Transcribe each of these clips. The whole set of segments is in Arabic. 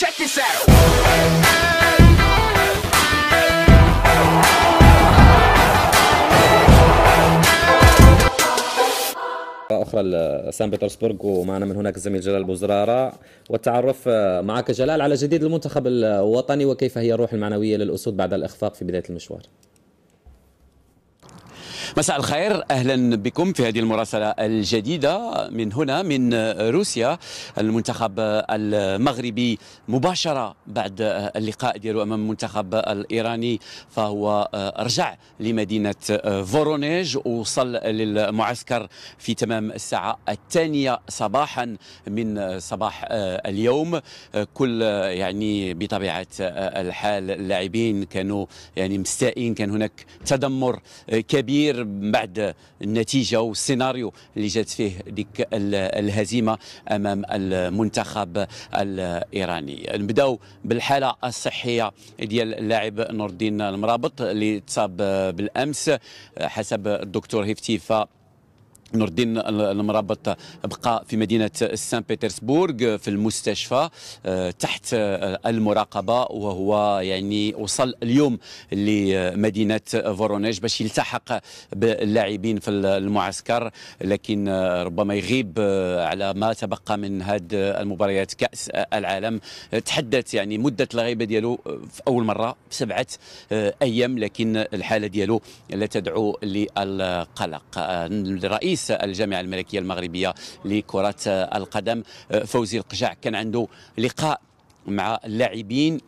Check this out. اخرى لسان بيترسبورغ ومعنا من هناك الزميل جلال بوزراره والتعرف آه، معك جلال على جديد المنتخب الوطني وكيف هي الروح المعنويه للاسود بعد الاخفاق في بدايه المشوار. مساء الخير اهلا بكم في هذه المراسله الجديده من هنا من روسيا المنتخب المغربي مباشره بعد اللقاء ديالو امام المنتخب الايراني فهو رجع لمدينه فورونيج وصل للمعسكر في تمام الساعه الثانيه صباحا من صباح اليوم كل يعني بطبيعه الحال اللاعبين كانوا يعني مستائين كان هناك تدمر كبير من بعد النتيجه والسيناريو اللي جات فيه ديك الهزيمه امام المنتخب الايراني نبداو بالحاله الصحيه ديال اللاعب نور الدين المرابط اللي تصاب بالامس حسب الدكتور هفتيفا نور الدين المرابط بقى في مدينة سان بيترسبورغ في المستشفى آه، تحت آه، المراقبة وهو يعني وصل اليوم لمدينة فورونيج باش يلتحق باللاعبين في المعسكر لكن آه، ربما يغيب على ما تبقى من هذه المباريات كأس العالم تحدث يعني مدة الغيبة ديالو في أول مرة سبعة أيام لكن الحالة ديالو لا تدعو للقلق الرئيس رئيس الجامعه الملكيه المغربيه لكره القدم أه، فوزي القجع كان عنده لقاء مع اللاعبين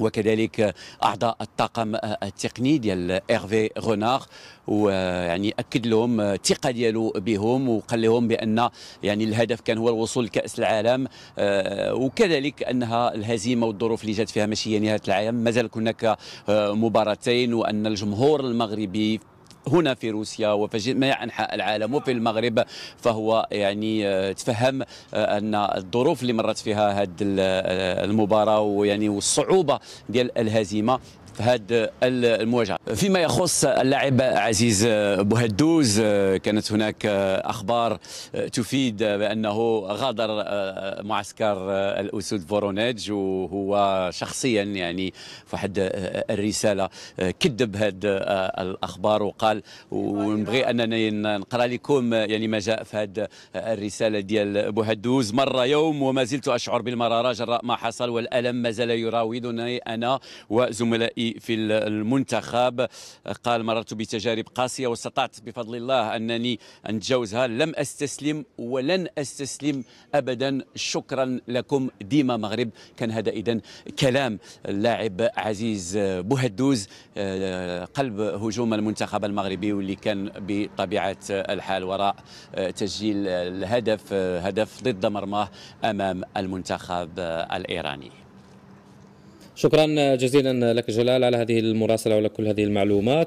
وكذلك اعضاء الطاقم التقني ديال ايرفي رونار ويعني اكد لهم الثقه ديالو بهم وقال لهم بان يعني الهدف كان هو الوصول لكاس العالم أه، وكذلك انها الهزيمه والظروف اللي جات فيها ماشي هي نهايه العالم مازال هناك أه، مباراتين وان الجمهور المغربي هنا في روسيا وفي جميع انحاء العالم وفي المغرب فهو يعني آه، تفهم آه، ان الظروف اللي مرت فيها هذه آه، المباراه ويعني والصعوبه ديال الهزيمه في هذه المواجهه فيما يخص اللاعب عزيز بوهدوز آه، كانت هناك آه، اخبار آه، تفيد بانه غادر معسكر الاسود فورونيج وهو شخصيا يعني في واحد الرساله كذب هذه الاخبار وقال ونبغي انني نقرا لكم يعني ما جاء في هذه الرساله ديال بوهدوز مر يوم وما زلت اشعر بالمراره جراء ما حصل والالم ما زال يراودني انا وزملائي في المنتخب قال مررت بتجارب قاسيه واستطعت بفضل الله انني اتجاوزها لم استسلم ولن استسلم ابدا شكرا لكم ديما مغرب كان هذا اذا كلام اللاعب عزيز بوهدوز آه، قلب هجوم المنتخب المغربي واللي كان بطبيعه الحال وراء آه، تسجيل الهدف آه، هدف ضد مرماه امام المنتخب الايراني شكرا جزيلا لك جلال على هذه المراسلة ولكل هذه المعلومات